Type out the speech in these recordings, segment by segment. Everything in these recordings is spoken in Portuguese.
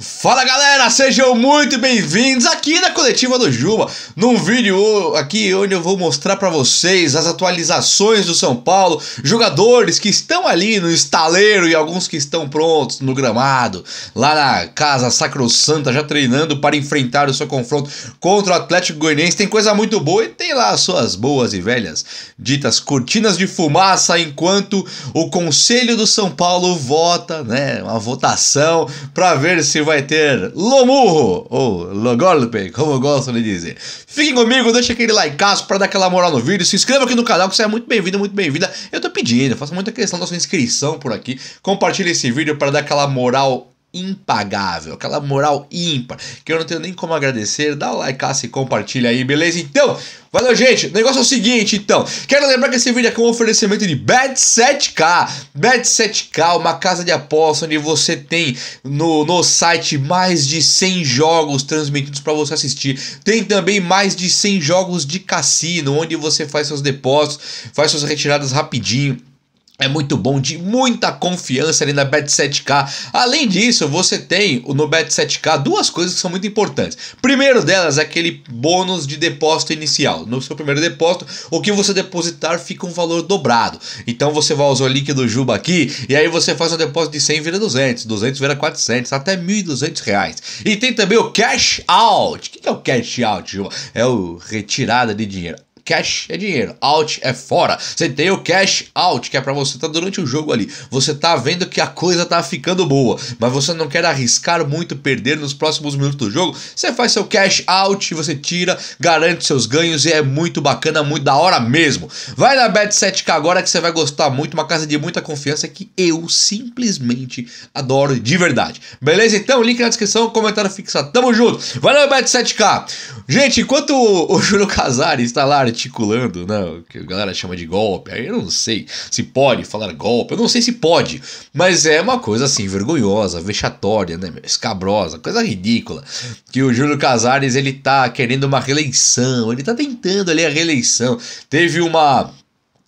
Fala galera, sejam muito bem-vindos aqui na Coletiva do Juba, num vídeo aqui onde eu vou mostrar para vocês as atualizações do São Paulo, jogadores que estão ali no estaleiro e alguns que estão prontos no gramado, lá na casa Sacrosanta, já treinando para enfrentar o seu confronto contra o Atlético Goianiense. Tem coisa muito boa e tem lá as suas boas e velhas ditas cortinas de fumaça enquanto o Conselho do São Paulo vota, né, uma votação para ver se vai ter Lomurro, ou Logolpe, como gostam de dizer. Fiquem comigo, deixa aquele likeaço para dar aquela moral no vídeo, se inscreva aqui no canal que você é muito bem-vindo, muito bem-vinda. Eu tô pedindo, faça muita questão da sua inscrição por aqui, compartilhe esse vídeo para dar aquela moral impagável, aquela moral ímpar, que eu não tenho nem como agradecer, dá o like, e compartilha aí, beleza? Então, valeu gente, o negócio é o seguinte então, quero lembrar que esse vídeo aqui é um oferecimento de Bet7k, Bet7k, uma casa de aposta onde você tem no, no site mais de 100 jogos transmitidos para você assistir, tem também mais de 100 jogos de cassino, onde você faz seus depósitos, faz suas retiradas rapidinho, é muito bom, de muita confiança ali na Bet7k. Além disso, você tem no Bet7k duas coisas que são muito importantes. Primeiro delas, é aquele bônus de depósito inicial. No seu primeiro depósito, o que você depositar fica um valor dobrado. Então você vai usar o link do Juba aqui e aí você faz um depósito de 100 vira 200, 200 vira 400, até 1.200 reais. E tem também o cash out. O que é o cash out, Juba? É o retirada de dinheiro. Cash é dinheiro, out é fora. Você tem o cash out, que é para você estar tá durante o jogo ali. Você tá vendo que a coisa tá ficando boa, mas você não quer arriscar muito perder nos próximos minutos do jogo. Você faz seu cash out, você tira, garante seus ganhos e é muito bacana, muito da hora mesmo. Vai na Bet7k agora que você vai gostar muito, uma casa de muita confiança que eu simplesmente adoro de verdade. Beleza? Então, link na descrição, comentário fixado. Tamo junto. Vai na Bet7k. Gente, enquanto o, Júlio Casares está lá articulando, não, né, que a galera chama de golpe. Aí eu não sei se pode falar golpe, eu não sei se pode, mas é uma coisa assim vergonhosa, vexatória, né, escabrosa, coisa ridícula. Que o Júlio Casares ele tá querendo uma reeleição, ele tá tentando ali a reeleição. Teve uma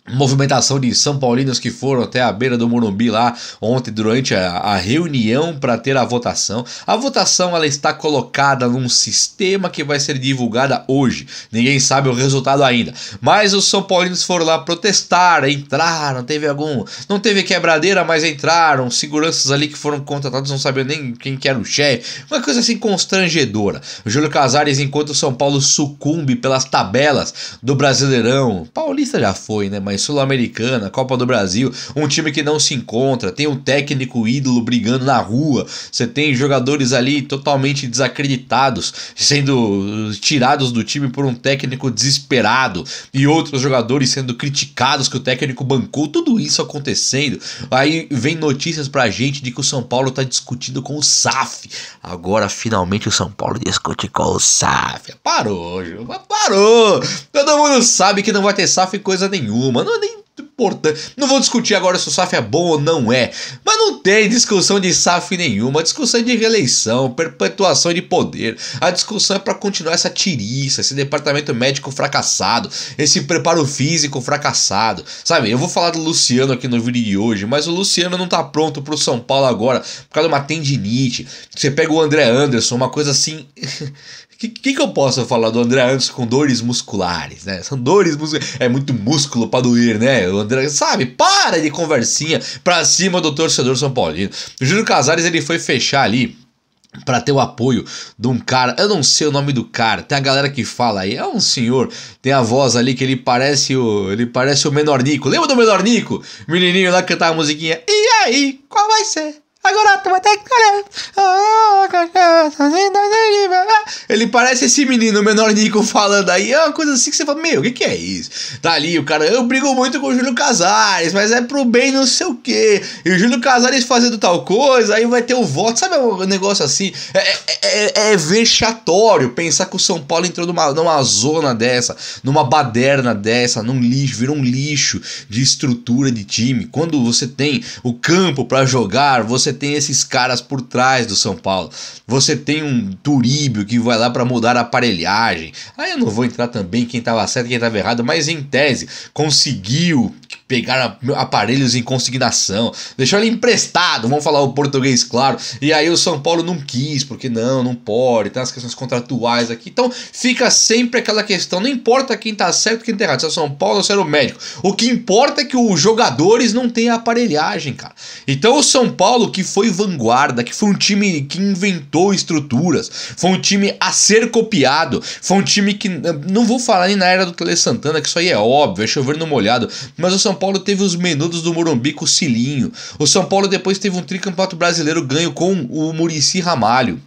movimentação de São Paulinos que foram até a beira do Morumbi lá ontem durante a, a reunião para ter a votação. A votação ela está colocada num sistema que vai ser divulgada hoje. Ninguém sabe o resultado ainda. Mas os São Paulinos foram lá protestar, entraram, teve algum, não teve quebradeira, mas entraram, seguranças ali que foram contratados, não sabiam nem quem que era o chefe. Uma coisa assim constrangedora. O Júlio Casares enquanto o São Paulo sucumbe pelas tabelas do Brasileirão. Paulista já foi, né? Mas mas Sul-Americana, Copa do Brasil, um time que não se encontra, tem um técnico ídolo brigando na rua, você tem jogadores ali totalmente desacreditados, sendo tirados do time por um técnico desesperado e outros jogadores sendo criticados que o técnico bancou, tudo isso acontecendo. Aí vem notícias pra gente de que o São Paulo tá discutindo com o SAF. Agora finalmente o São Paulo discute com o SAF. Parou, Ju, parou! Todo mundo sabe que não vai ter SAF coisa nenhuma não é nem importante. Não vou discutir agora se o SAF é bom ou não é, mas não tem discussão de SAF nenhuma, a discussão é de reeleição, perpetuação de poder. A discussão é para continuar essa tiriça, esse departamento médico fracassado, esse preparo físico fracassado. Sabe, eu vou falar do Luciano aqui no vídeo de hoje, mas o Luciano não tá pronto pro São Paulo agora por causa de uma tendinite. Você pega o André Anderson, uma coisa assim que, que, que eu posso falar do André Anderson com dores musculares, né? São dores musculares. É muito músculo pra doer, né? O André, sabe? Para de conversinha pra cima do torcedor São Paulino. O Júlio Casares ele foi fechar ali para ter o apoio de um cara, eu não sei o nome do cara, tem a galera que fala aí, é um senhor, tem a voz ali que ele parece o, ele parece o Menor Nico. Lembra do Menor Nico? Menininho lá que cantava a musiquinha. E aí, qual vai ser? Agora tu vai ter que escolher. Ele parece esse menino menor Nico falando aí. É uma coisa assim que você fala, meu, o que, que é isso? Tá ali, o cara, eu brigo muito com o Júlio Casares, mas é pro bem não sei o quê. E o Júlio Casares fazendo tal coisa, aí vai ter o voto. Sabe um negócio assim? É, é, é, é, é vexatório pensar que o São Paulo entrou numa, numa zona dessa, numa baderna dessa, num lixo, virou um lixo de estrutura de time. Quando você tem o campo para jogar, você tem esses caras por trás do São Paulo. Você tem um Turíbio que vai lá para mudar a aparelhagem. Aí eu não vou entrar também quem estava certo e quem estava errado, mas em tese conseguiu pegar aparelhos em consignação, deixou ele emprestado, vamos falar o português claro. E aí o São Paulo não quis, porque não, não pode, tem as questões contratuais aqui. Então fica sempre aquela questão, não importa quem tá certo, quem tá errado, se é o São Paulo ou se é o médico. O que importa é que os jogadores não têm aparelhagem, cara. Então o São Paulo que foi vanguarda, que foi um time que inventou estruturas, foi um time a ser copiado, foi um time que não vou falar nem na era do Tele Santana, que isso aí é óbvio, é chover no molhado, mas o São Paulo teve os menudos do Morumbi com o Silinho. O São Paulo depois teve um tricampeonato brasileiro ganho com o Murici Ramalho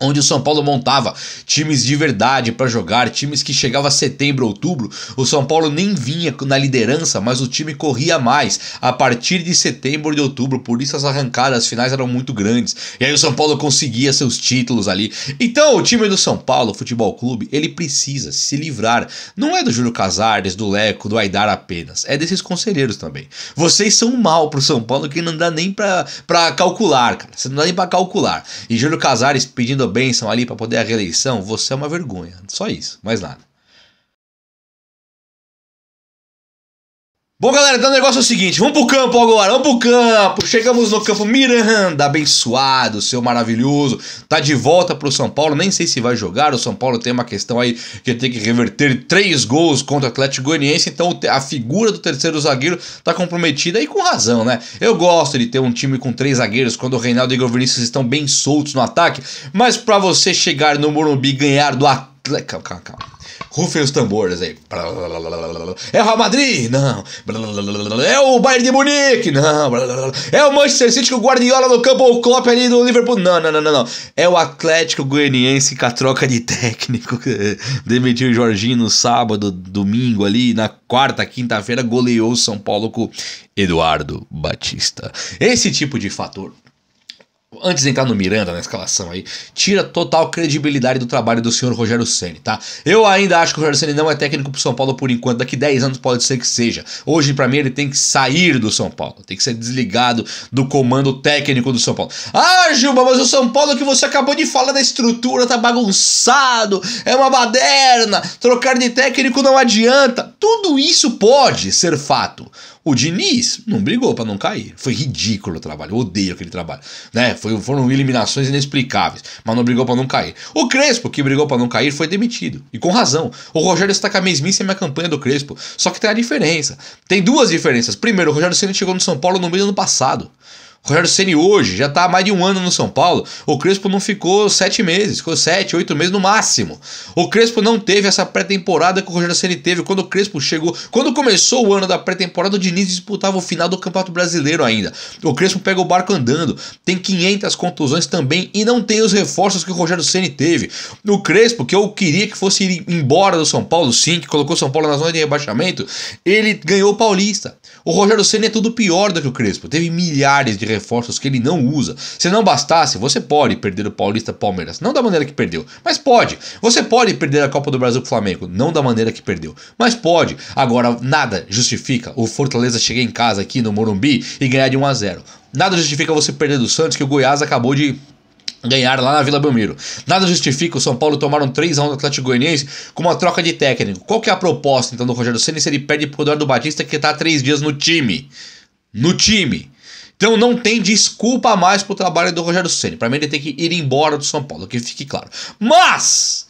onde o São Paulo montava times de verdade para jogar, times que chegava a setembro, outubro, o São Paulo nem vinha na liderança, mas o time corria mais a partir de setembro e outubro, por isso as arrancadas as finais eram muito grandes. E aí o São Paulo conseguia seus títulos ali. Então, o time do São Paulo Futebol Clube, ele precisa se livrar, não é do Júlio Casares, do Leco, do Aidar apenas, é desses conselheiros também. Vocês são mal pro São Paulo que não dá nem para calcular, cara. Você não dá nem para calcular. E Júlio Casares pedindo Benção ali para poder a reeleição, você é uma vergonha. Só isso, mais nada. Bom, galera, então o negócio é o seguinte: vamos pro campo agora, vamos pro campo. Chegamos no campo Miranda, abençoado, seu maravilhoso. Tá de volta pro São Paulo, nem sei se vai jogar. O São Paulo tem uma questão aí que tem que reverter três gols contra o Atlético Goianiense. Então a figura do terceiro zagueiro tá comprometida e com razão, né? Eu gosto de ter um time com três zagueiros quando o Reinaldo e o Vinícius estão bem soltos no ataque, mas para você chegar no Morumbi e ganhar do Atlético. Calma, calma, calma. Rufem os tambores aí. É o Real Madrid? Não. É o Bayern de Munique? Não. É o Manchester City com o Guardiola no campo ou o Klopp ali do Liverpool? Não, não, não, não, não. É o Atlético Goianiense com a troca de técnico. Eh, demitiu o Jorginho no sábado, domingo ali, na quarta, quinta-feira, goleou o São Paulo com Eduardo Batista. Esse tipo de fator antes de entrar no Miranda na escalação aí, tira total credibilidade do trabalho do senhor Rogério Ceni, tá? Eu ainda acho que o Rogério Ceni não é técnico pro São Paulo por enquanto, daqui 10 anos pode ser que seja. Hoje para mim ele tem que sair do São Paulo, tem que ser desligado do comando técnico do São Paulo. Ah, Gilba, mas o São Paulo que você acabou de falar da estrutura tá bagunçado, é uma baderna, trocar de técnico não adianta. Tudo isso pode ser fato. O Diniz não brigou para não cair. Foi ridículo o trabalho. Eu odeio aquele trabalho. Né? Foi, foram eliminações inexplicáveis, mas não brigou para não cair. O Crespo, que brigou para não cair, foi demitido. E com razão. O Rogério está com a mesmíssima campanha do Crespo. Só que tem a diferença. Tem duas diferenças. Primeiro, o Rogério Senna chegou no São Paulo no meio do ano passado. Rogério Ceni hoje já está há mais de um ano no São Paulo. O Crespo não ficou sete meses, ficou sete, oito meses no máximo. O Crespo não teve essa pré-temporada que o Rogério Ceni teve quando o Crespo chegou. Quando começou o ano da pré-temporada, o Diniz disputava o final do Campeonato Brasileiro ainda. O Crespo pega o barco andando, tem 500 contusões também e não tem os reforços que o Rogério Ceni teve. O Crespo, que eu queria que fosse ir embora do São Paulo, sim, que colocou o São Paulo na zona de rebaixamento, ele ganhou o Paulista. O Rogério Ceni é tudo pior do que o Crespo. Teve milhares de reforços que ele não usa. Se não bastasse, você pode perder o Paulista Palmeiras, não da maneira que perdeu, mas pode. Você pode perder a Copa do Brasil o Flamengo, não da maneira que perdeu, mas pode. Agora nada justifica o Fortaleza chegar em casa aqui no Morumbi e ganhar de 1 a 0. Nada justifica você perder do Santos que o Goiás acabou de ganhar lá na Vila Belmiro. Nada justifica o São Paulo tomar um 3 a 1 do Atlético Goianiense com uma troca de técnico. Qual que é a proposta então do Rogério Ceni se ele perde pro Eduardo Batista que tá há 3 dias no time? No time. Então não tem desculpa mais pro trabalho do Rogério Ceni. Para mim ele tem que ir embora do São Paulo, que fique claro. Mas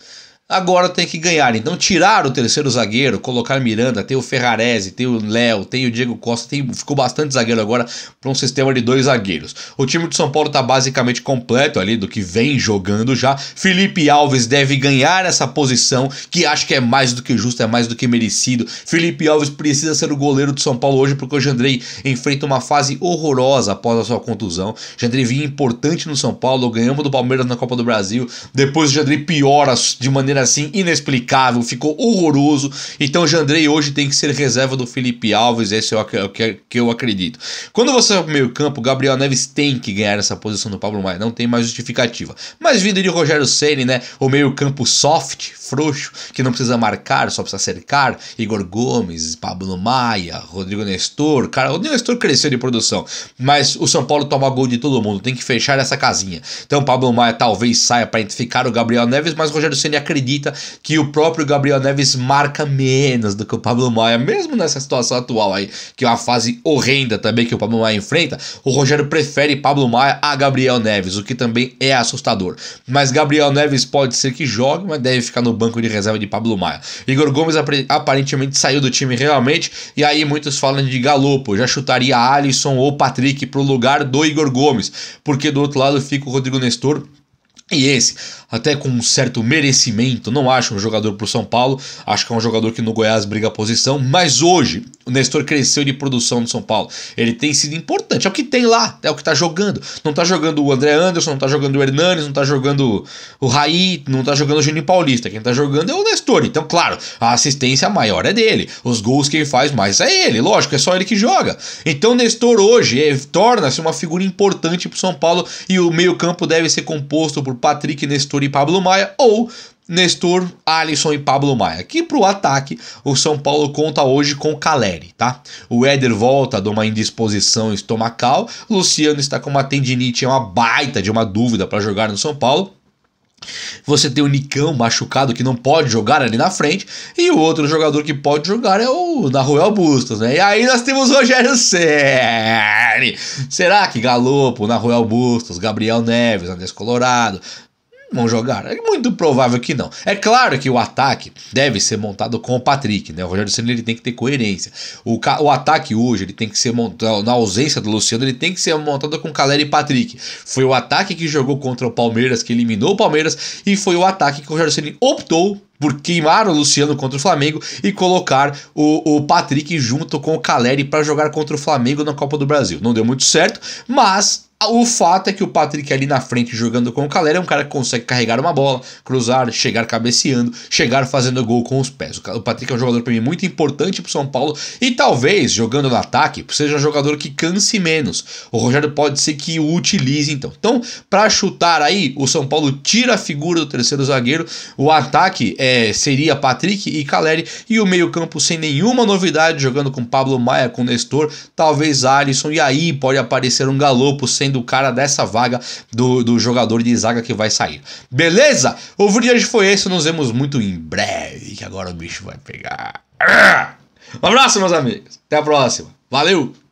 agora tem que ganhar. Então tirar o terceiro zagueiro, colocar Miranda, tem o Ferrarese, tem o Léo, tem o Diego Costa, tem, ficou bastante zagueiro agora para um sistema de dois zagueiros. O time de São Paulo está basicamente completo ali do que vem jogando já. Felipe Alves deve ganhar essa posição, que acho que é mais do que justo, é mais do que merecido. Felipe Alves precisa ser o goleiro de São Paulo hoje porque o Jandrei enfrenta uma fase horrorosa após a sua contusão. Jandrei vinha importante no São Paulo, ganhamos do Palmeiras na Copa do Brasil, depois o Jandrei piora de maneira maneira assim inexplicável, ficou horroroso. Então o Jandrei hoje tem que ser reserva do Felipe Alves, esse é o é é, que, eu acredito. Quando você vai pro meio campo, Gabriel Neves tem que ganhar essa posição do Pablo Maia, não tem mais justificativa. Mas vindo de Rogério Ceni, né, o meio campo soft, frouxo, que não precisa marcar, só precisa cercar. Igor Gomes, Pablo Maia, Rodrigo Nestor. Cara, o Rodrigo Nestor cresceu de produção, mas o São Paulo toma gol de todo mundo, tem que fechar essa casinha. Então Pablo Maia talvez saia para identificar o Gabriel Neves, mas Rogério Ceni acredita que o próprio Gabriel Neves marca menos do que o Pablo Maia, mesmo nessa situação atual aí, que é uma fase horrenda também que o Pablo Maia enfrenta. O Rogério prefere Pablo Maia a Gabriel Neves, o que também é assustador. Mas Gabriel Neves pode ser que jogue, mas deve ficar no banco de reserva de Pablo Maia. Igor Gomes aparentemente saiu do time realmente, e aí muitos falam de galopo, já chutaria Alisson ou Patrick pro lugar do Igor Gomes, porque do outro lado fica o Rodrigo Nestor e esse, até com um certo merecimento, não acho um jogador para o São Paulo, acho que é um jogador que no Goiás briga a posição, mas hoje o Nestor cresceu de produção no São Paulo. Ele tem sido importante, é o que tem lá, é o que está jogando. Não está jogando o André Anderson, não está jogando o Hernanes, não está jogando o Raí, não está jogando o Juninho Paulista. Quem está jogando é o Nestor. Então, claro, a assistência maior é dele, os gols quem faz mais é ele, lógico, é só ele que joga. Então, o Nestor hoje é, torna-se uma figura importante para o São Paulo e o meio-campo deve ser composto por Patrick, Nestor e Pablo Maia, ou Nestor, Alisson e Pablo Maia. Aqui para o ataque, o São Paulo conta hoje com Caleri, tá? O Éder volta de uma indisposição estomacal, Luciano está com uma tendinite, é uma baita de uma dúvida para jogar no São Paulo. Você tem o Nicão machucado que não pode jogar ali na frente. E o outro jogador que pode jogar é o Naruel Bustos, né? E aí nós temos o Rogério Ceni. Será que Galopo, Naruel Bustos, Gabriel Neves, Andrés Colorado, Vão jogar? É muito provável que não. É claro que o ataque deve ser montado com o Patrick, né? O Rogério Senna ele tem que ter coerência. O, o ataque hoje ele tem que ser montado, na ausência do Luciano, ele tem que ser montado com o Caleri e Patrick. Foi o ataque que jogou contra o Palmeiras, que eliminou o Palmeiras, e foi o ataque que o Rogério Senna optou por queimar o Luciano contra o Flamengo e colocar o, o Patrick junto com o Caleri para jogar contra o Flamengo na Copa do Brasil. Não deu muito certo, mas o fato é que o Patrick ali na frente jogando com o Calera é um cara que consegue carregar uma bola, cruzar, chegar cabeceando, chegar fazendo gol com os pés. O Patrick é um jogador para mim muito importante para São Paulo e talvez jogando no ataque seja um jogador que canse menos. O Rogério pode ser que o utilize então. Então, para chutar aí, o São Paulo tira a figura do terceiro zagueiro, o ataque é, seria Patrick e Caleri e o meio-campo sem nenhuma novidade jogando com Pablo Maia, com Nestor, talvez Alisson e aí pode aparecer um galopo sem sendo o cara dessa vaga do, do jogador de zaga que vai sair. Beleza? O vídeo de hoje foi esse. Nos vemos muito em breve, que agora o bicho vai pegar. Ah! Um abraço, meus amigos. Até a próxima. Valeu!